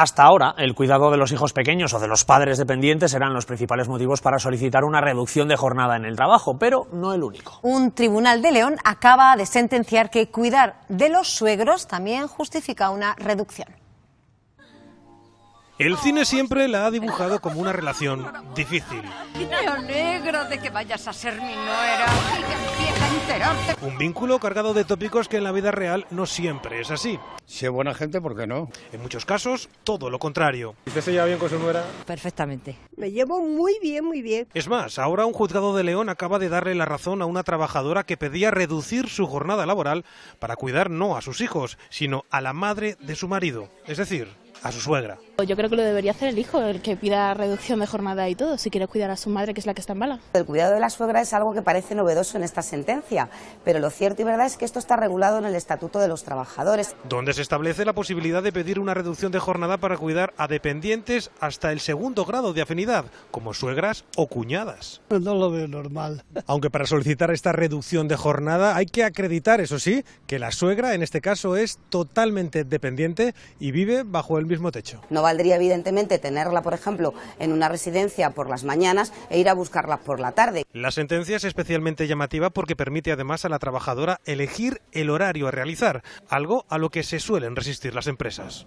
Hasta ahora, el cuidado de los hijos pequeños o de los padres dependientes eran los principales motivos para solicitar una reducción de jornada en el trabajo, pero no el único. Un tribunal de León acaba de sentenciar que cuidar de los suegros también justifica una reducción. El cine siempre la ha dibujado como una relación difícil. Me de que vayas a ser mi nuera. Un vínculo cargado de tópicos que en la vida real no siempre es así. Si es buena gente, ¿por qué no? En muchos casos, todo lo contrario. ¿Usted se lleva bien con su nuera? Perfectamente. Me llevo muy bien, muy bien. Es más, ahora un juzgado de León acaba de darle la razón a una trabajadora que pedía reducir su jornada laboral para cuidar no a sus hijos, sino a la madre de su marido. Es decir, a su suegra. Yo creo que lo debería hacer el hijo, el que pida reducción de jornada y todo, si quiere cuidar a su madre, que es la que está en bala. El cuidado de la suegra es algo que parece novedoso en esta sentencia, pero lo cierto y verdad es que esto está regulado en el Estatuto de los Trabajadores. Donde se establece la posibilidad de pedir una reducción de jornada para cuidar a dependientes hasta el segundo grado de afinidad, como suegras o cuñadas. No lo veo normal. Aunque para solicitar esta reducción de jornada hay que acreditar, eso sí, que la suegra en este caso es totalmente dependiente y vive bajo el techo. No valdría, evidentemente, tenerla, por ejemplo, en una residencia por las mañanas e ir a buscarla por la tarde. La sentencia es especialmente llamativa porque permite además a la trabajadora elegir el horario a realizar, algo a lo que se suelen resistir las empresas.